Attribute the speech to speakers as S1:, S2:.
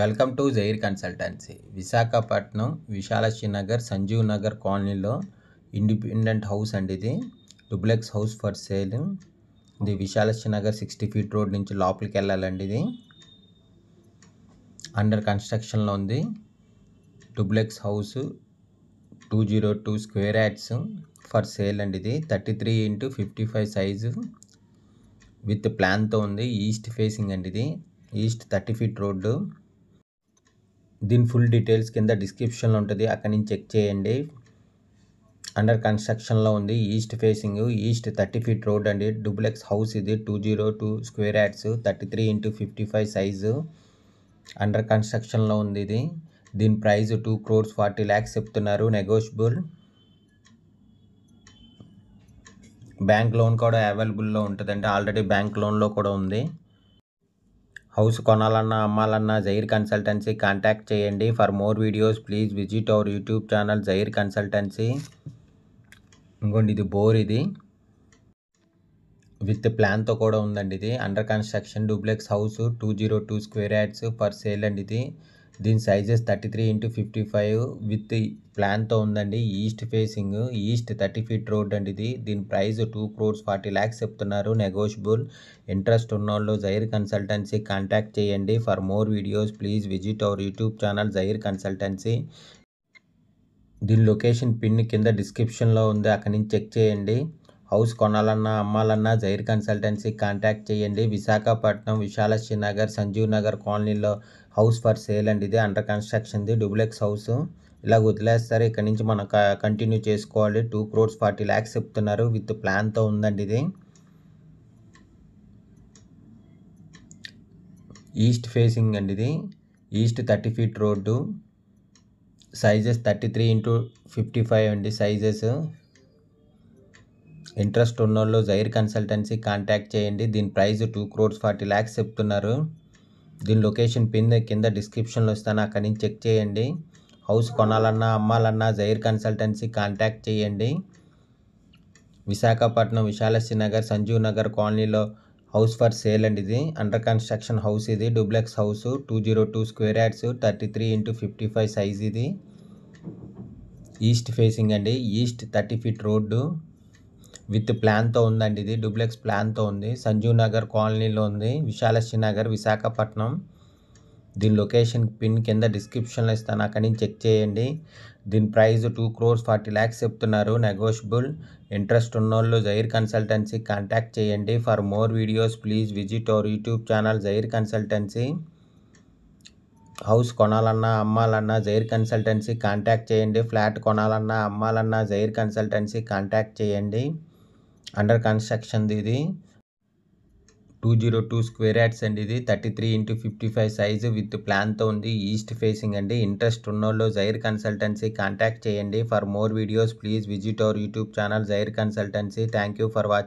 S1: welcome to జైర్ consultancy Visakhapatnam Visalakshi Nagar Sanjeev Nagar కాలనీలో independent house అండి ఇది డూప్లెక్స్ హౌస్ ఫర్ సేల్ ఇది Visalakshi Nagar sixty feet road నుంచి లోపలికి వెళ్ళాలండి ఇది అండర్ కన్స్ట్రక్షన్లో ఉంది duplex house two zero two square yards for sale అండి ఇది thirty three into fifty five size with ప్లాన్తో ఉంది ఈస్ట్ ఫేసింగ్ అండి ఇది ఈస్ట్ థర్టీ ఫీట్ రోడ్డు దీని ఫుల్ డీటెయిల్స్ కింద డిస్క్రిప్షన్లో ఉంటుంది అక్కడి నుంచి చెక్ చేయండి అండర్ కన్స్ట్రక్షన్లో ఉంది east facing east thirty feet road అండి డూప్లెక్స్ హౌస్ ఇది two zero two square yards thirty three into fifty five size under కన్స్ట్రక్షన్లో ఉంది ఇది దీని price two crores forty lakhs చెప్తున్నారు నెగోషియబుల్ బ్యాంక్ లోన్ కూడా అవైలబుల్లో ఉంటుందండి ఆల్రెడీ బ్యాంక్ లోన్లో కూడా ఉంది హౌస్ కొనాలన్నా అమ్మాలన్నా జైర్ కన్సల్టెన్సీ కాంటాక్ట్ చేయండి for more videos please visit our YouTube channel Jair consultancy ఇంకోండి ఇది బోర్ ఇది విత్ ప్లాన్తో కూడా ఉందండి ఇది under construction duplex house two zero two square yards for sale అండి ఇది దీని sizes thirty three into fifty five with ప్లాన్తో ఉందండి east facing east thirty feet road అండి ఇది దీని price two crores forty lakhs చెప్తున్నారు నెగోషియబుల్ ఇంట్రెస్ట్ ఉన్నోళ్ళు జైర్ కన్సల్టెన్సీ కాంటాక్ట్ చేయండి for more videos please visit our YouTube channel Jair consultancy దీని లొకేషన్ పిన్ కింద డిస్క్రిప్షన్లో ఉంది అక్కడి నుంచి చెక్ చేయండి హౌస్ కొనాలన్నా అమ్మాలన్నా జైర్ కన్సల్టెన్సీ కాంటాక్ట్ చేయండి విశాఖపట్నం విశాల నగర్ సంజీవ్ నగర్ కాలనీలో హౌస్ ఫర్ సేల్ అండి ఇది అండర్ కన్స్ట్రక్షన్ది డూప్లెక్స్ హౌస్ ఇలా వదిలేస్తారు ఇక్కడ నుంచి మనం కంటిన్యూ చేసుకోవాలి టూ క్రోర్స్ ఫార్టీ ల్యాక్స్ చెప్తున్నారు విత్ ప్లాన్తో ఉందండి ఇది ఈస్ట్ ఫేసింగ్ అండి ఇది east thirty feet road sizes thirty three into fifty five అండి సైజెస్ ఇంట్రెస్ట్ ఉన్నోళ్ళు జైర్ కన్సల్టెన్సీ కాంటాక్ట్ చేయండి దీని price two crores forty lakhs చెప్తున్నారు దీని లొకేషన్ పిన్ కింద డిస్క్రిప్షన్లో ఇస్తాను అక్కడి నుంచి చెక్ చేయండి హౌస్ కొనాలన్నా అమ్మాలన్నా జైర్ కన్సల్టెన్సీ కాంటాక్ట్ చేయండి విశాఖపట్నం విశాలసి నగర్ సంజీవ్ నగర్ కాలనీలో హౌస్ ఫర్ సేల్ అండి ఇది అండర్ కన్స్ట్రక్షన్ హౌస్ ఇది duplex house two zero two square yards thirty three into fifty five size ఇది ఈస్ట్ ఫేసింగ్ అండి east thirty feet road with ప్లాన్తో ఉందండి ఇది డూప్లెక్స్ ప్లాన్తో ఉంది సంజీవ్ నగర్ కాలనీలో ఉంది విశాలశ్రీ నగర్ విశాఖపట్నం దీని లొకేషన్ పిన్ కింద డిస్క్రిప్షన్లో ఇస్తాను అక్కడి నుంచి చెక్ చేయండి దీని price two crores forty lakhs చెప్తున్నారు నెగోషియబుల్ ఇంట్రెస్ట్ ఉన్నోళ్ళు జైర్ కన్సల్టెన్సీ కాంటాక్ట్ చేయండి for more videos please visit our YouTube channel Jair consultancy house కొనాలన్నా అమ్మాలన్నా జైర్ కన్సల్టెన్సీ కాంటాక్ట్ చేయండి ఫ్లాట్ కొనాలన్నా అమ్మాలన్నా జైర్ కన్సల్టెన్సీ కాంటాక్ట్ చేయండి అండర్ కన్స్ట్రక్షన్ ఇది two zero two square yards అండి ఇది thirty three into fifty five size with ప్లాన్తో ఉంది ఈస్ట్ ఫేసింగ్ అండి ఇంట్రెస్ట్ ఉన్నోళ్ళు జైర్ కన్సల్టెన్సీ కాంటాక్ట్ చేయండి for more videos please visit our YouTube channel Jair consultancy thank you for watching